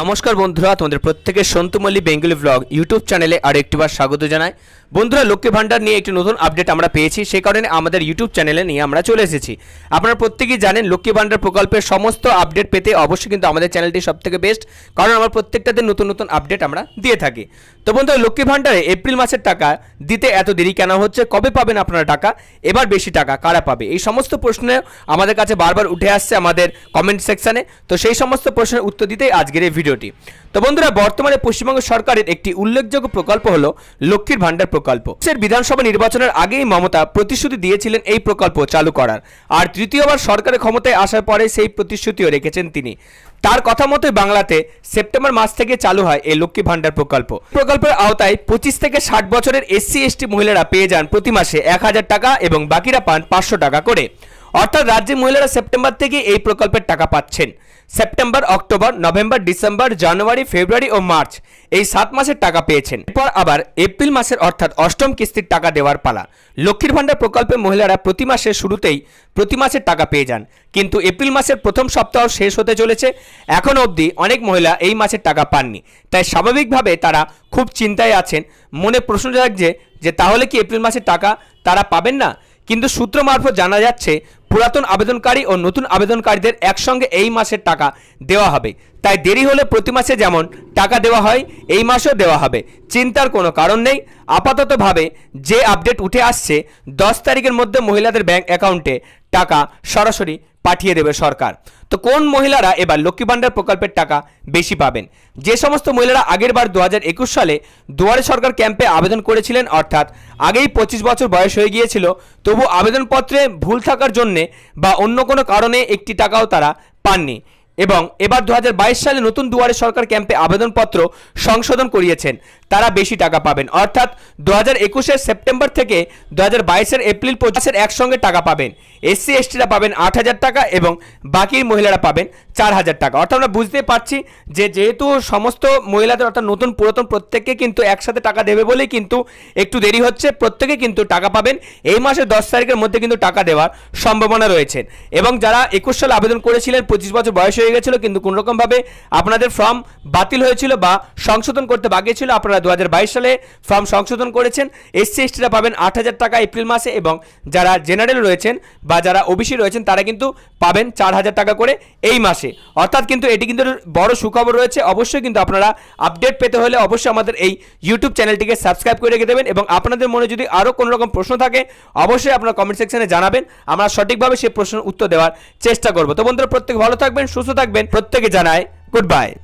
নমস্কার বন্ধুরা তোমাদের প্রত্যেকের সন্তু বেঙ্গলি ব্লগ ইউটিউব চ্যানেলে আরেকটিবার স্বাগত জানাই বন্ধুরা লক্ষ্মী ভাণ্ডার নিয়ে একটি নতুন আপডেট আমরা পেয়েছি সে কারণে আমাদের ইউটিউব চ্যানেলে নিয়ে আমরা চলে এসেছি আপনারা প্রত্যেকেই জানেন লক্ষ্মী ভাণ্ডার প্রকল্পের সমস্ত আপডেট পেতে অবশ্যই কিন্তু আমাদের চ্যানেলটি সবথেকে বেস্ট কারণ আমরা প্রত্যেকটাতে নতুন নতুন আপডেট আমরা দিয়ে থাকি তো বন্ধুরা লক্ষ্মী ভাণ্ডারে এপ্রিল মাসের টাকা দিতে এত দেরি কেন হচ্ছে কবে পাবেন আপনারা টাকা এবার বেশি টাকা কারা পাবে এই সমস্ত প্রশ্নে আমাদের কাছে বারবার উঠে আসছে আমাদের কমেন্ট সেকশানে তো সেই সমস্ত প্রশ্নের উত্তর দিতেই আজকের এই ভিডিওটি তো বন্ধুরা বর্তমানে পশ্চিমবঙ্গ সরকারের একটি উল্লেখযোগ্য প্রকল্প হলো লক্ষ্মীর ভাণ্ডার প্রকল্প বিধানসভা নির্বাচনের আগেই মমতা প্রতিশ্রুতি দিয়েছিলেন এই প্রকল্প চালু করার আর তৃতীয়বার সরকারের ক্ষমতায় আসার পরে সেই প্রতিশ্রুতিও রেখেছেন তিনি তার কথা মতোই বাংলাতে সেপ্টেম্বর মাস থেকে চালু হয় এই লক্ষ্মী ভাণ্ডার প্রকল্প প্রকল্পের আওতায় পঁচিশ থেকে ষাট বছরের এসসি এসটি মহিলারা পেয়ে যান প্রতি মাসে এক হাজার টাকা এবং বাকিরা পান পাঁচশো টাকা করে অর্থাৎ রাজ্যের মহিলারা সেপ্টেম্বর থেকে এই প্রকল্পের টাকা পাচ্ছেন September October November December January February ও মার্চ এই সাত মাসের টাকা পেয়েছেন এরপর আবার এপ্রিল মাসের অর্থাৎ অষ্টম কিস্তির টাকা দেওয়ার পালা লক্ষ্মীর ভাণ্ডার প্রকল্পে মহিলারা প্রতি মাসের শুরুতেই প্রতি মাসের টাকা পেয়ে যান কিন্তু এপ্রিল মাসের প্রথম সপ্তাহ শেষ হতে চলেছে এখন অবধি অনেক মহিলা এই মাসের টাকা পাননি তাই স্বাভাবিকভাবে তারা খুব চিন্তায় আছেন মনে প্রশ্ন রাখছে যে তাহলে কি এপ্রিল মাসের টাকা তারা পাবেন না কিন্তু সূত্র মারফত জানা যাচ্ছে পুরাতন আবেদনকারী ও নতুন আবেদনকারীদের একসঙ্গে এই মাসের টাকা দেওয়া হবে তাই দেরি হলে প্রতি মাসে যেমন টাকা দেওয়া হয় এই মাসেও দেওয়া হবে চিন্তার কোনো কারণ নেই আপাততভাবে যে আপডেট উঠে আসছে দশ তারিখের মধ্যে মহিলাদের ব্যাংক অ্যাকাউন্টে টাকা সরাসরি পাঠিয়ে দেবে সরকার তো কোন মহিলারা এবার লক্ষ্মী ভাণ্ডার প্রকল্পের টাকা বেশি পাবেন যে সমস্ত মহিলারা আগের বার দু সালে দুয়ারে সরকার ক্যাম্পে আবেদন করেছিলেন অর্থাৎ আগেই পঁচিশ বছর বয়স হয়ে গিয়েছিল তবু আবেদনপত্রে ভুল থাকার জন্য কারণে বা অন্য কোনো কারণে একটি টাকাও তারা পাননি এবং এবার দু সালে নতুন দুয়ারে সরকার ক্যাম্পে আবেদনপত্র সংশোধন করিয়েছেন তারা বেশি টাকা পাবেন অর্থাৎ দু হাজার একুশের সেপ্টেম্বর থেকে দু হাজার বাইশের এপ্রিল পঁচিশের একসঙ্গে টাকা পাবেন এসসি এসটিরা পাবেন আট হাজার টাকা এবং বাকি মহিলারা পাবেন চার হাজার টাকা অর্থাৎ আমরা বুঝতে পারছি যে যেহেতু সমস্ত মহিলাদের অর্থাৎ নতুন পুরাতন প্রত্যেককে কিন্তু একসাথে টাকা দেবে বলেই কিন্তু একটু দেরি হচ্ছে প্রত্যেকে কিন্তু টাকা পাবেন এই মাসের দশ তারিখের মধ্যে কিন্তু টাকা দেওয়ার সম্ভাবনা রয়েছে এবং যারা একুশ সালে আবেদন করেছিলেন পঁচিশ বছর বয়স হয়ে গেছিলো কিন্তু কোনোরকমভাবে আপনাদের ফর্ম বাতিল হয়েছিল বা সংশোধন করতে বাকি ছিল আপনারা যারা দু সালে ফর্ম সংশোধন করেছেন এসসি এসটিরা পাবেন আট টাকা এপ্রিল মাসে এবং যারা জেনারেল রয়েছেন বা যারা ওবিসি রয়েছেন তারা কিন্তু পাবেন চার হাজার টাকা করে এই মাসে অর্থাৎ কিন্তু এটি কিন্তু বড় সুখবর রয়েছে অবশ্যই কিন্তু আপনারা আপডেট পেতে হলে অবশ্যই আমাদের এই ইউটিউব চ্যানেলটিকে সাবস্ক্রাইব করে রেখে দেবেন এবং আপনাদের মনে যদি আরও কোনো রকম প্রশ্ন থাকে অবশ্যই আপনারা কমেন্ট সেকশনে জানাবেন আমরা সঠিকভাবে সেই প্রশ্নের উত্তর দেওয়ার চেষ্টা করব তো বন্ধুরা প্রত্যেক ভালো থাকবেন সুস্থ থাকবেন প্রত্যেকে জানায় গুড বাই